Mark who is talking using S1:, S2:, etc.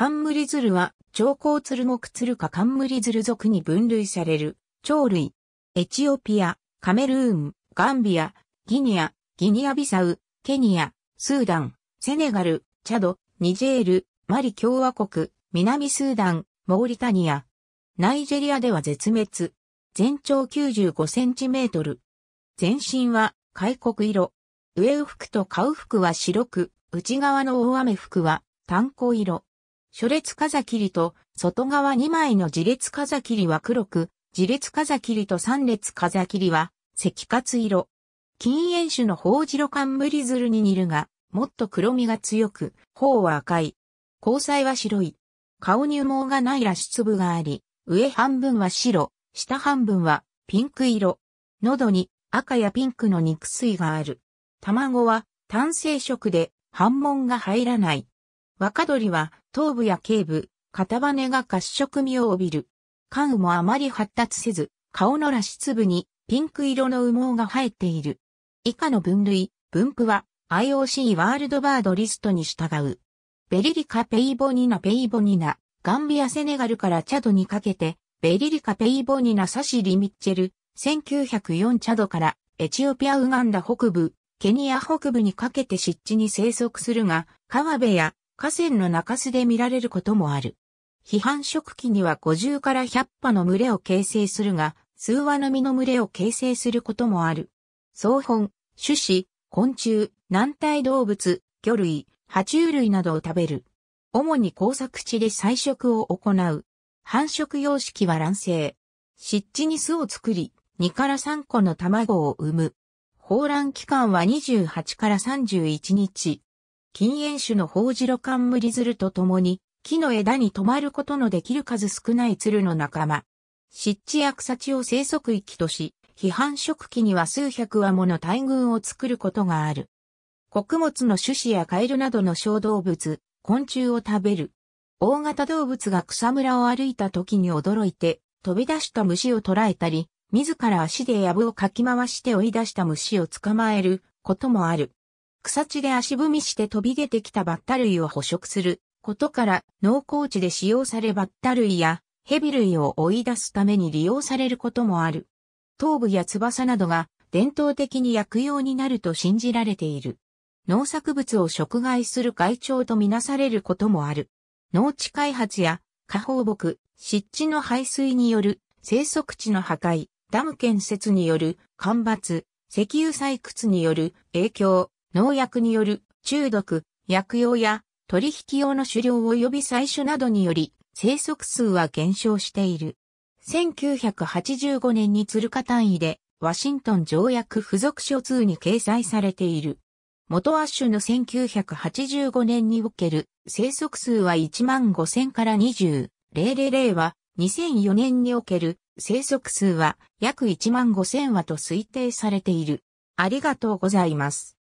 S1: カンムリズルは、長江鶴木鶴かズル属に分類される、鳥類。エチオピア、カメルーン、ガンビア、ギニア、ギニアビサウ、ケニア、スーダン、セネガル、チャド、ニジェール、マリ共和国、南スーダン、モーリタニア。ナイジェリアでは絶滅。全長95センチメートル。全身は海国色。上服と顔服は白く、内側の大雨服は炭鉱色。初列風切りと外側2枚の自列風切りは黒く、自列風切りと3列風切りは赤活色。禁煙種のホウジロカンムリズルに似るが、もっと黒みが強く、頬は赤い。交際は白い。顔に羽毛がないらし粒があり、上半分は白、下半分はピンク色。喉に赤やピンクの肉水がある。卵は単生色で、半紋が入らない。若鳥は頭部や頸部、片羽が褐色味を帯びる。肝羽もあまり発達せず、顔のらし粒にピンク色の羽毛が生えている。以下の分類、分布は IOC ワールドバードリストに従う。ベリリカペイボニナペイボニナ、ガンビアセネガルからチャドにかけて、ベリリカペイボニナサシリミッチェル、1904チャドからエチオピアウガンダ北部、ケニア北部にかけて湿地に生息するが、川辺や河川の中州で見られることもある。非繁殖期には50から100羽の群れを形成するが、数羽の実の群れを形成することもある。草本、種子、昆虫、軟体動物、魚類、爬虫類などを食べる。主に工作地で採食を行う。繁殖様式は卵生。湿地に巣を作り、2から3個の卵を産む。放卵期間は28から31日。禁煙種のホウジロカンムリズルと共に、木の枝に止まることのできる数少ない鶴の仲間。湿地や草地を生息域とし、批判食期には数百羽もの大群を作ることがある。穀物の種子やカエルなどの小動物、昆虫を食べる。大型動物が草むらを歩いた時に驚いて、飛び出した虫を捕らえたり、自ら足で藪をかき回して追い出した虫を捕まえることもある。草地で足踏みして飛び出てきたバッタ類を捕食することから農耕地で使用されバッタ類やヘビ類を追い出すために利用されることもある。頭部や翼などが伝統的に薬用になると信じられている。農作物を食害する害鳥とみなされることもある。農地開発や下放牧、湿地の排水による生息地の破壊、ダム建設による干ばつ、石油採掘による影響、農薬による中毒、薬用や取引用の狩猟及び採取などにより生息数は減少している。1985年に鶴化単位でワシントン条約付属書2に掲載されている。元アッシュの1985年における生息数は1万5000から20,000は2004年における生息数は約1万5000羽と推定されている。ありがとうございます。